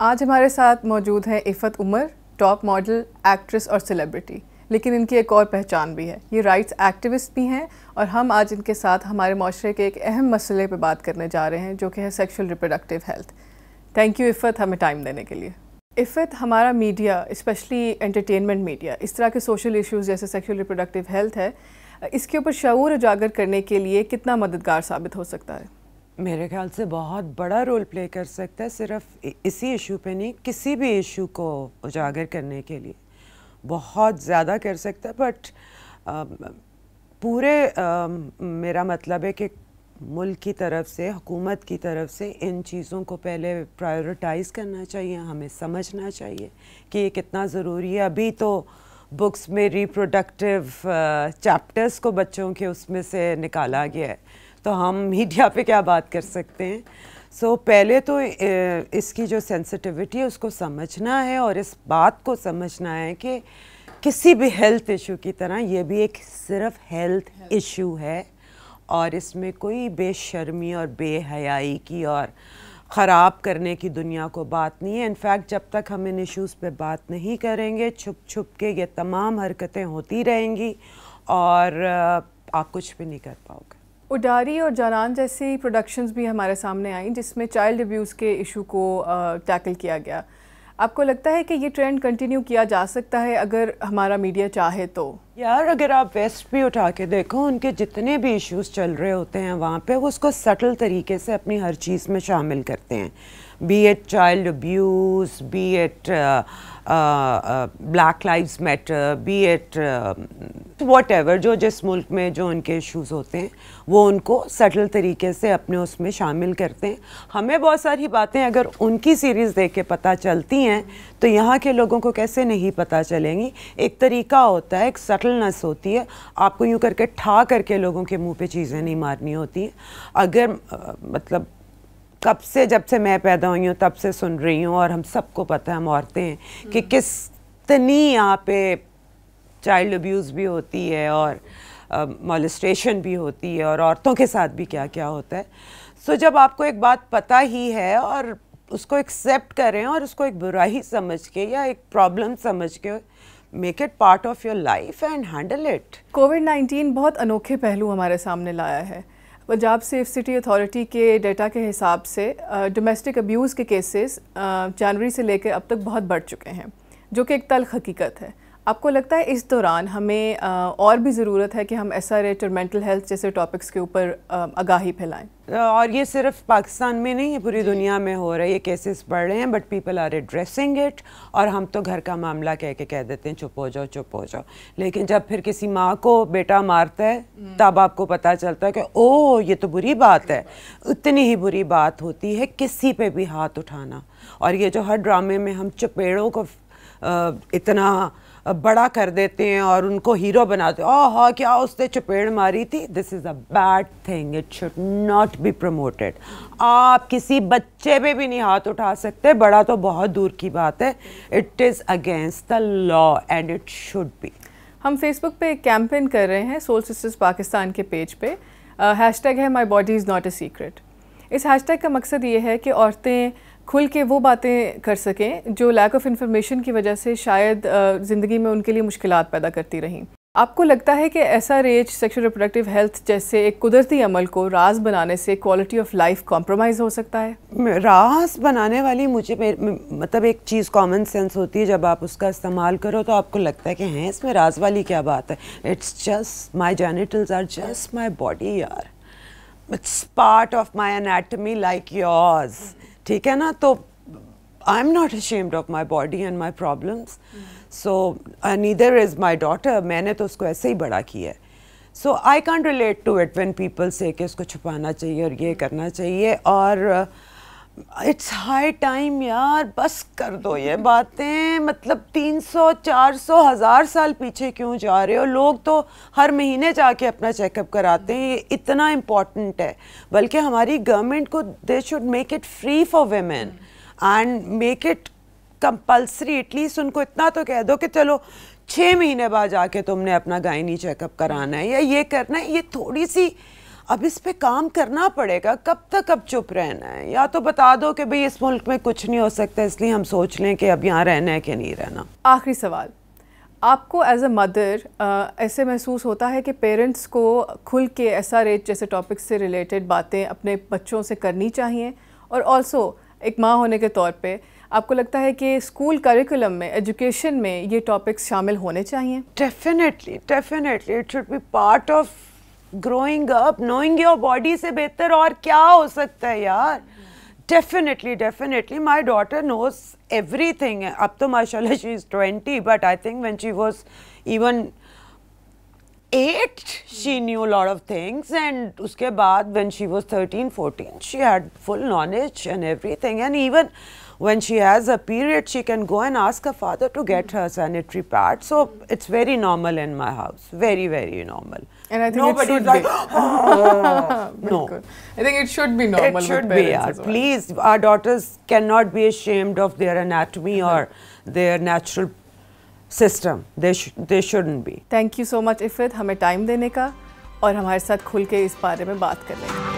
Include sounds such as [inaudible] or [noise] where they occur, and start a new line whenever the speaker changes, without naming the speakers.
आज हमारे साथ मौजूद हैं Iffat Umar top model actress और सेलिब्रिटी लेकिन इनकी एक और पहचान भी है ये राइट्स एक्टिविस्ट भी हैं और हम आज इनके साथ हमारे माशरे के एक अहम मसले पर बात करने जा रहे हैं जो कि है sexual reproductive health thank you Iffat हमें टाइम देने के लिए इफ़त हमारा मीडिया स्पेशली एंटरटेनमेंट मीडिया इस तरह के सोशल इश्यूज़ जैसे सेक्शुअल रिप्रोडक्टिव हेल्थ है इसके ऊपर शूर उजागर करने के लिए कितना मददगार साबित हो सकता है
मेरे ख्याल से बहुत बड़ा रोल प्ले कर सकता है सिर्फ इसी इशू पे नहीं किसी भी इशू को उजागर करने के लिए बहुत ज़्यादा कर सकता है बट पूरे आ, मेरा मतलब है कि मुल्क की तरफ से हुकूमत की तरफ से इन चीज़ों को पहले प्रायोरिटाइज़ करना चाहिए हमें समझना चाहिए कि ये कितना ज़रूरी है अभी तो बुक्स में रिप्रोडक्टिव चैप्टर्स को बच्चों के उसमें से निकाला गया है तो हम मीडिया पे क्या बात कर सकते हैं सो so, पहले तो इसकी जो सेंसिटिविटी है उसको समझना है और इस बात को समझना है कि किसी भी हेल्थ इशू की तरह ये भी एक सिर्फ हेल्थ इशू है और इसमें कोई बेशर्मी और बेहयाई की और ख़राब करने की दुनिया को बात नहीं है इनफैक्ट जब तक हम इन इश्यूज़ पे बात नहीं करेंगे छुप छुप के ये तमाम हरकतें होती रहेंगी और आप कुछ भी नहीं कर पाओगे
उडारी और जानान जैसी प्रोडक्शंस भी हमारे सामने आई जिसमें चाइल्ड अब्यूज़ के इशू को टैकल किया गया आपको लगता है कि ये ट्रेंड कंटिन्यू किया जा सकता है अगर हमारा मीडिया चाहे तो
यार अगर आप वेस्ट भी उठा के देखो उनके जितने भी इश्यूज चल रहे होते हैं वहाँ पे वो उसको सटल तरीके से अपनी हर चीज़ में शामिल करते हैं be it child abuse, be it uh, uh, uh, Black Lives Matter, be it what um, ever जो जिस मुल्क में जो उनके इश्यूज़ होते हैं वो उनको सटल तरीके से अपने उसमें शामिल करते हैं हमें बहुत सारी बातें अगर उनकी सीरीज़ देख के पता चलती हैं तो यहाँ के लोगों को कैसे नहीं पता चलेंगी एक तरीका होता है एक सटलनेस होती है आपको यूँ करके ठा करके लोगों के मुँह पर चीज़ें नहीं मारनी होती हैं अगर मतलब कब से जब से मैं पैदा हुई हूँ तब से सुन रही हूँ और हम सबको पता है हम औरतें हैं कि हम्म। कितनी यहाँ पे चाइल्ड अब्यूज़ भी होती है और मोलिस्ट्रेशन भी होती है और औरतों के साथ भी क्या क्या होता है सो so, जब आपको एक बात पता ही है और उसको एक्सेप्ट करें और उसको एक बुराई समझ के या एक प्रॉब्लम समझ के make it part of your life and handle it
COVID 19 बहुत अनोखे पहलू हमारे सामने लाया है पंजाब सेफ सिटी अथॉरिटी के डेटा के हिसाब से डोमेस्टिक अब्यूज़ के केसेस जनवरी से लेकर अब तक बहुत बढ़ चुके हैं जो कि एक तल हकीकत है आपको लगता है इस दौरान हमें और भी ज़रूरत है कि हम एस आर एच और मेंटल हेल्थ जैसे टॉपिक्स के ऊपर आगाही फैलाएं
और ये सिर्फ पाकिस्तान में नहीं है पूरी दुनिया में हो रहा है ये केसेस बढ़ रहे हैं but people are addressing it और हम तो घर का मामला कह के कह देते हैं चुप हो जाओ चुप हो जाओ लेकिन जब फिर किसी माँ को बेटा मारता है हम्म। तब आपको पता चलता है कि ओ ये तो बुरी बात है उतनी ही बुरी बात होती है किसी पर भी हाथ उठाना और ये जो हर ड्रामे में हम चपेड़ों को इतना बड़ा कर देते हैं और उनको हीरो बनाते हैं ओह हाँ क्या उसने चपेड़ मारी थी this is a bad thing it should not be promoted आप किसी बच्चे पे भी नहीं हाथ उठा सकते बड़ा तो बहुत दूर की बात है it is against the law and it should be
हम फेसबुक पे कैंपेन कर रहे हैं सोल सिस्टर्स पाकिस्तान के पेज पे हैशटैग uh, है my body is not a secret इस हैशटैग का मकसद ये है कि औरतें खुल के वो बातें कर सकें जो लैक ऑफ इन्फॉर्मेशन की वजह से शायद ज़िंदगी में उनके लिए मुश्किल पैदा करती रहीं आपको लगता है कि ऐसा रेज सेक्शुअल रिप्रोडक्टिव हेल्थ जैसे एक कुदरती अमल को रास बनाने से क्वालिटी ऑफ लाइफ कॉम्प्रोमाइज़ हो सकता
है रास बनाने वाली मुझे मतलब एक चीज़ कॉमन सेंस होती है जब आप उसका इस्तेमाल करो तो आपको लगता है कि हैं इसमें राज वाली क्या बात है it's just my genitals are just my body are it's part of my anatomy like yours ठीक है ना तो I am not ashamed of my body and my problems so neither is my daughter मैंने तो उसको ऐसे ही बड़ा किया है so I can't relate to it when people say कि उसको छुपाना चाहिए और ये करना चाहिए और uh, इट्स हाई टाइम यार बस कर दो ये बातें मतलब 300, 400, हज़ार साल पीछे क्यों जा रहे हो लोग तो हर महीने जाके अपना चेकअप कराते हैं ये इतना इम्पोर्टेंट है बल्कि हमारी गवर्नमेंट को they should make it free for women and make it compulsory at least उनको इतना तो कह दो कि चलो छः महीने बाद जाके तुमने अपना गायनी चेकअप कराना है या ये करना है ये थोड़ी सी अब इस पे काम करना पड़ेगा कब तक अब चुप रहना है या तो बता दो कि भाई इस मुल्क में कुछ नहीं हो सकता इसलिए हम सोच लें कि अब यहाँ रहना है कि नहीं रहना
आखिरी सवाल आपको एज अ मदर ऐसे महसूस होता है कि पेरेंट्स को खुल के एस आर एच जैसे टॉपिक से रिलेटेड बातें अपने बच्चों से करनी चाहिए और ऑल्सो एक माँ होने के तौर पर आपको लगता है कि स्कूल करिकुलम में एजुकेशन में ये टॉपिक्स शामिल होने चाहिए
definitely definitely it should be part of growing up knowing your body से बेहतर और क्या हो सकता है यार definitely definitely my daughter knows everything अब तो माशा she is twenty but I think when she was even eight, she knew a lot of things, and uske baad, when she was 13, 14, she had full knowledge and everything. And even when she has a period, she can go and ask her father to get her sanitary pad. So it's very normal in my house, very, very normal. And I think nobody it should like, be. oh. [laughs] no. I think it should be normal. It should be. Yeah. Well. Please, our daughters cannot be ashamed of their anatomy or their natural system they shouldn't be
thank you so much इफित हमें time देने का और हमारे साथ खुल के इस बारे में बात करने का